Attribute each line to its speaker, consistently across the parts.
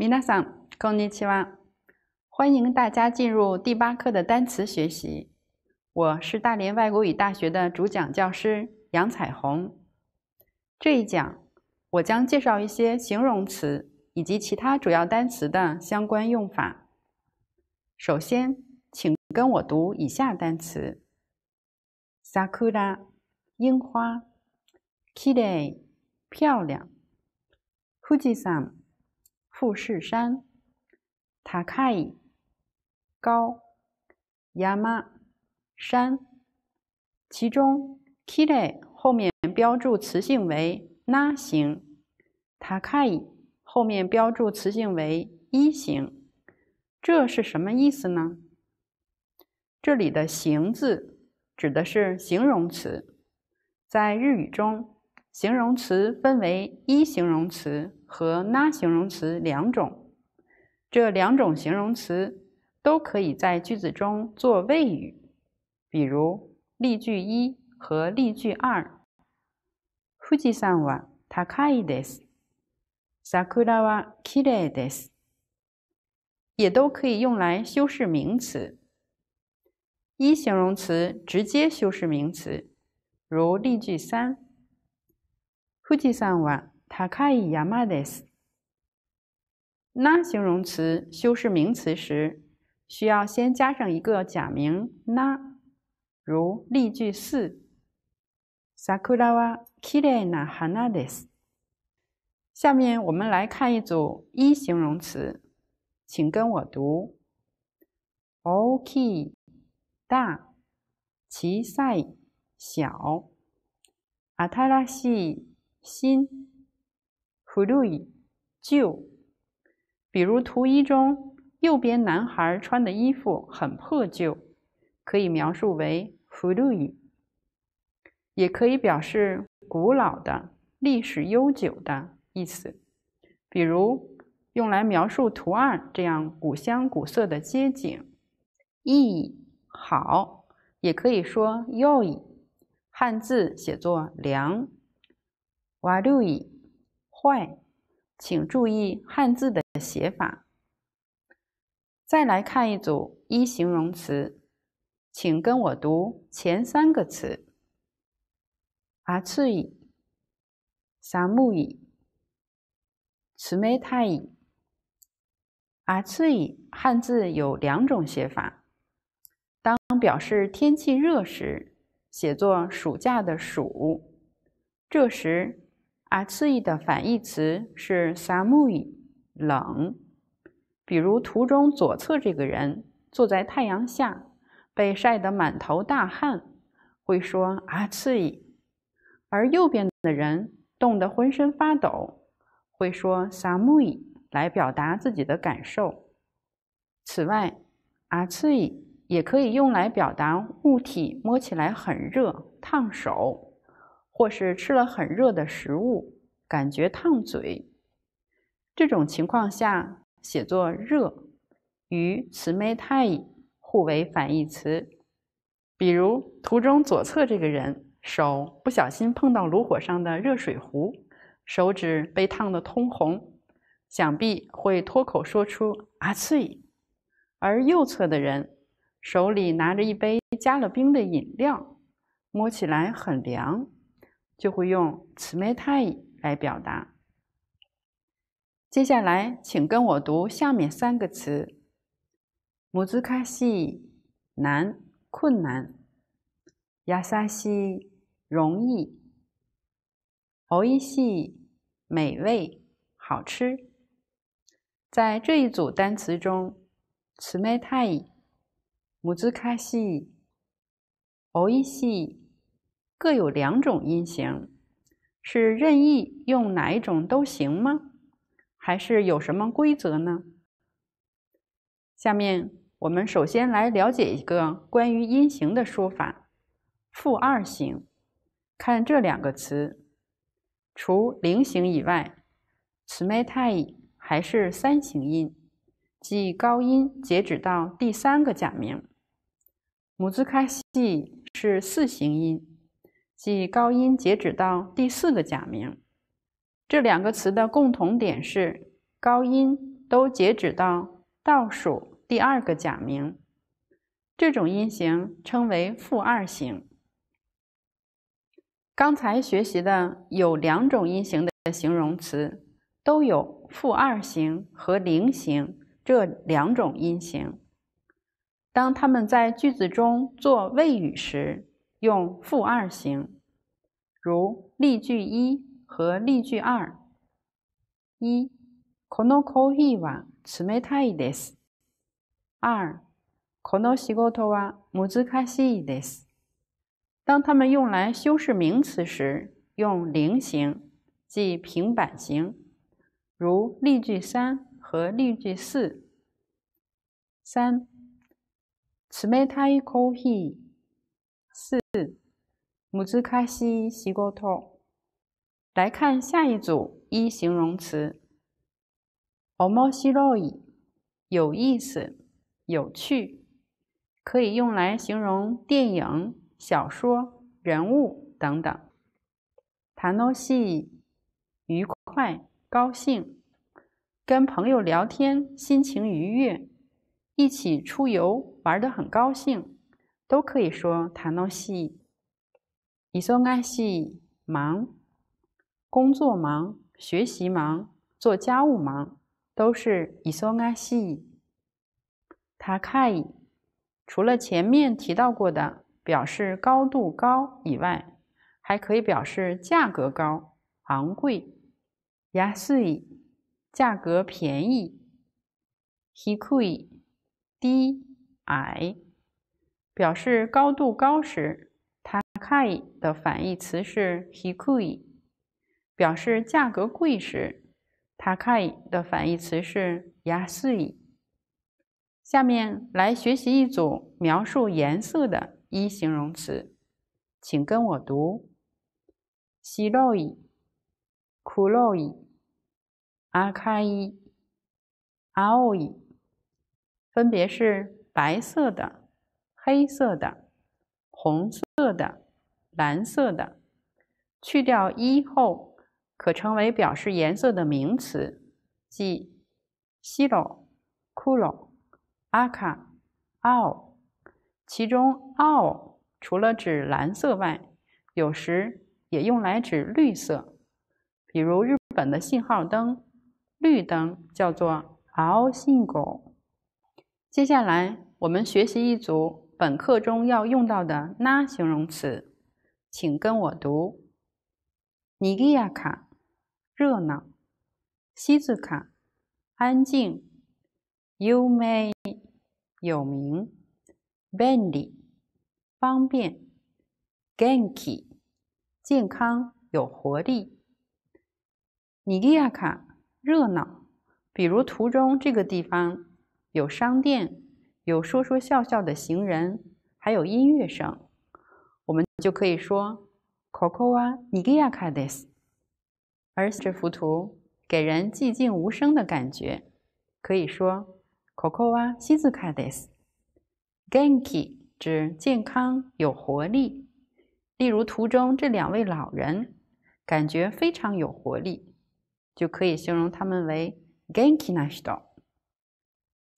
Speaker 1: 米娜桑，こんにちは。欢迎大家进入第八课的单词学习。我是大连外国语大学的主讲教师杨彩虹。这一讲我将介绍一些形容词以及其他主要单词的相关用法。首先，请跟我读以下单词：sakura（ 樱花）、kirei（ 漂亮）、h u j i s n 富士山，タカイ高山，其中 k i キ e 后面标注词性为那形，タカイ后面标注词性为一形，这是什么意思呢？这里的形字指的是形容词，在日语中。形容词分为一形容词和那形容词两种，这两种形容词都可以在句子中做谓语，比如例句一和例句二。富ジサワは高いです。桜はきれです。也都可以用来修饰名词。一形容词直接修饰名词，如例句三。富士山は高い山です。那形容词修饰名词时，需要先加上一个假名“那，如例句四：桜はきれいな花です。下面我们来看一组一形容词，请跟我读。オキ、大、小さい、小、アタラシ。新，古い旧，比如图一中右边男孩穿的衣服很破旧，可以描述为古い，也可以表示古老的、历史悠久的意思。比如用来描述图二这样古香古色的街景。意好，也可以说よい，汉字写作良。瓦六矣坏，请注意汉字的写法。再来看一组一形容词，请跟我读前三个词：阿次矣、萨木矣、慈眉太乙。阿次矣汉字有两种写法，当表示天气热时，写作“暑假”的“暑”，这时。阿次伊的反义词是 samui，冷。比如图中左侧这个人坐在太阳下，被晒得满头大汗，会说阿次伊；而右边的人冻得浑身发抖，会说 samui，来表达自己的感受。此外，阿次伊也可以用来表达物体摸起来很热，烫手。或是吃了很热的食物，感觉烫嘴。这种情况下写作热，与慈眉太互为反义词。比如图中左侧这个人手不小心碰到炉火上的热水壶，手指被烫得通红，想必会脱口说出“阿翠”。而右侧的人手里拿着一杯加了冰的饮料，摸起来很凉。就会用つ眉た来表达。接下来，请跟我读下面三个词：母子卡西难、困难）、亚萨西容易）、おいし美味、好吃）。在这一组单词中，つ眉た母子卡西おいし各有两种音型，是任意用哪一种都行吗？还是有什么规则呢？下面我们首先来了解一个关于音型的说法：负二型。看这两个词，除零型以外 s m 太还是三型音，即高音截止到第三个假名。母字开系是四型音。即高音截止到第四个假名，这两个词的共同点是高音都截止到倒数第二个假名。这种音型称为负二型。刚才学习的有两种音型的形容词，都有负二型和零型这两种音型。当他们在句子中做谓语时。用负二型，如例句一和例句二。一、このコーヒーは冷たいです。二、この仕事は難しいです。当它们用来修饰名词时，用零形，即平板形，如例句三和例句四。三、冷たいコーヒー。四，母之卡西西沟通。来看下一组一形容词。面白い，有意思、有趣，可以用来形容电影、小说、人物等等。楽しい，愉快、高兴，跟朋友聊天，心情愉悦，一起出游，玩得很高兴。都可以说“他弄戏。伊说俺西忙，工作忙、学习忙、做家务忙，都是伊说俺西。他看，除了前面提到过的表示高度高以外，还可以表示价格高、昂贵，压碎；价格便宜，稀贵；低矮。表示高度高时，kai 的反义词是 hikui；表示价格贵时，kai 的反义词是 yasui。下面来学习一组描述颜色的一形容词，请跟我读：u ロ o i akai、a o イ，分别是白色的。黑色的、红色的、蓝色的，去掉一后可成为表示颜色的名词，即西 i 骷 o k u 奥。o aka、ao。其中 ao 除了指蓝色外，有时也用来指绿色，比如日本的信号灯，绿灯叫做 ao 信狗。接下来我们学习一组。本课中要用到的“那形容词，请跟我读：尼基亚卡热闹，西兹卡安静，优美有名，便利方便，g n k 健康有活力。尼基亚卡热闹，比如图中这个地方有商店。有说说笑笑的行人，还有音乐声，我们就可以说 c o c o a n i g i a k a d e s 而这幅图给人寂静无声的感觉，可以说 c o c o a shizukades”。“Genki” 指健康有活力，例如图中这两位老人，感觉非常有活力，就可以形容他们为 “genkinashido”。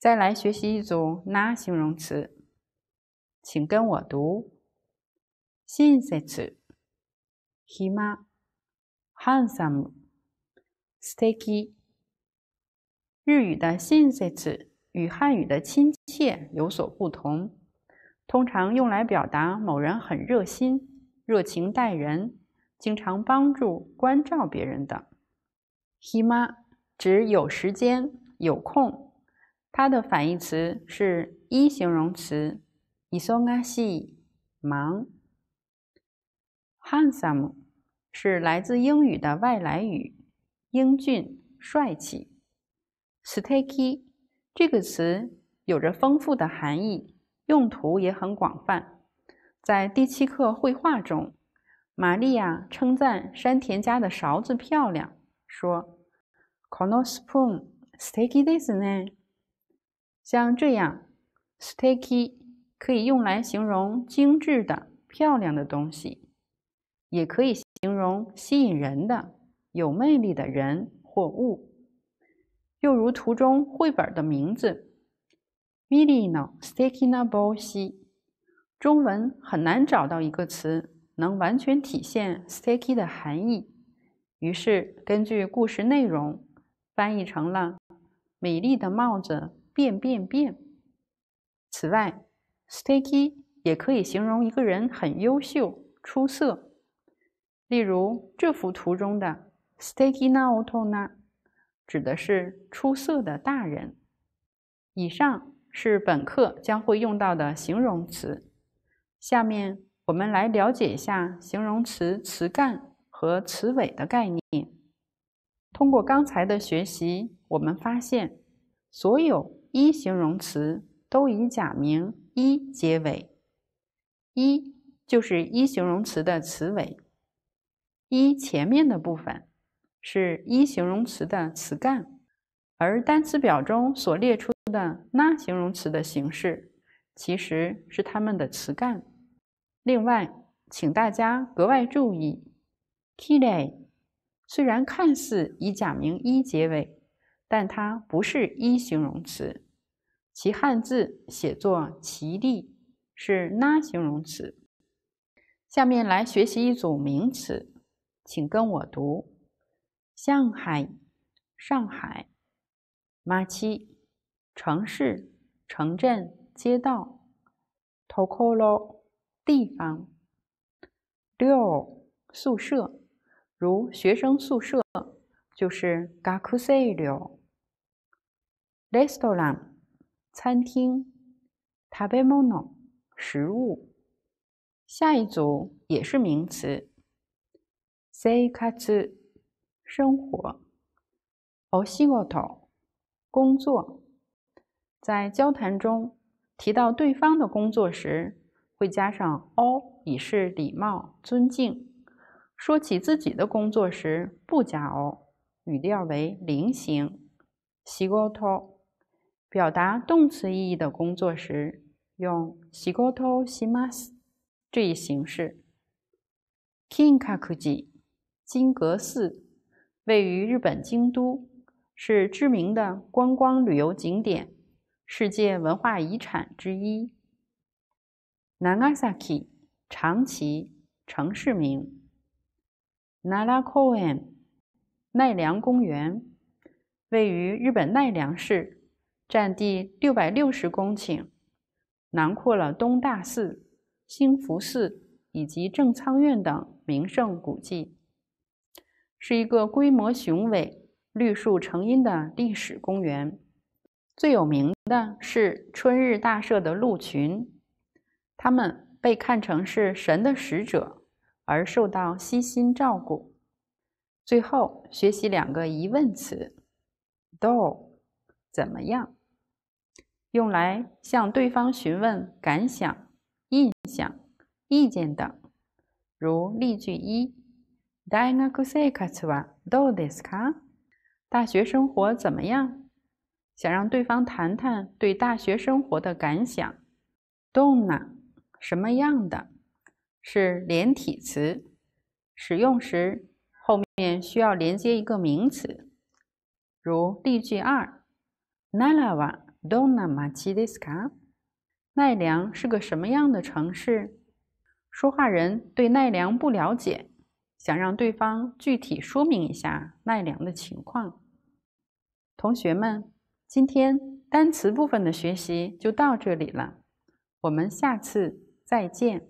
Speaker 1: 再来学习一组“那”形容词，请跟我读 s i n s i t s e himah、a n d s o m e sticky。日语的 s i n s i t s 与汉语的“亲切”有所不同，通常用来表达某人很热心、热情待人、经常帮助、关照别人的。h i m a 指有时间、有空。它的反义词是一形容词 i s o g a s 忙。handsome 是来自英语的外来语，英俊、帅气。sticky 这个词有着丰富的含义，用途也很广泛。在第七课绘画中，玛利亚称赞山田家的勺子漂亮，说：“このスプーン、sticky ですね。”像这样，sticky 可以用来形容精致的、漂亮的东西，也可以形容吸引人的、有魅力的人或物。又如图中绘本的名字，《i n a l sticky na b 帽子》，中文很难找到一个词能完全体现 sticky 的含义，于是根据故事内容翻译成了《美丽的帽子》。变变变！此外 s t i c k y 也可以形容一个人很优秀、出色。例如，这幅图中的 s t i c k y na otona 指的是出色的大人。以上是本课将会用到的形容词。下面我们来了解一下形容词词干和词尾的概念。通过刚才的学习，我们发现所有。一形容词都以假名一结尾，一就是一形容词的词尾，一前面的部分是一形容词的词干，而单词表中所列出的那形容词的形式其实是它们的词干。另外，请大家格外注意 k i r e 虽然看似以假名一结尾。但它不是一形容词，其汉字写作“其地”是那形容词。下面来学习一组名词，请跟我读：上海、上海、马七、城市、城镇、街道、tokolo、地方、六、宿舍，如学生宿舍就是 g a k u s e i r レストラン、餐厅、食べ物、食物。下一组也是名词。せい生活。おしご工作。在交谈中提到对方的工作时，会加上“ o 以示礼貌、尊敬。说起自己的工作时，不加“ o，语调为零形。しご表达动词意义的工作时，用「しごとします」这一形式。金阁寺，位于日本京都，是知名的观光旅游景点，世界文化遗产之一。长崎，城市名。奈良公园，位于日本奈良市。占地六百六十公顷，囊括了东大寺、兴福寺以及正仓院等名胜古迹，是一个规模雄伟、绿树成荫的历史公园。最有名的是春日大社的鹿群，它们被看成是神的使者，而受到悉心照顾。最后，学习两个疑问词，do 怎么样？用来向对方询问感想、印象、意见等，如例句一：大学生活怎么样？想让对方谈谈对大学生活的感想。どんな什么样的？是连体词，使用时后面需要连接一个名词，如例句二：奈拉瓦。どうな d e ですか？奈良是个什么样的城市？说话人对奈良不了解，想让对方具体说明一下奈良的情况。同学们，今天单词部分的学习就到这里了，我们下次再见。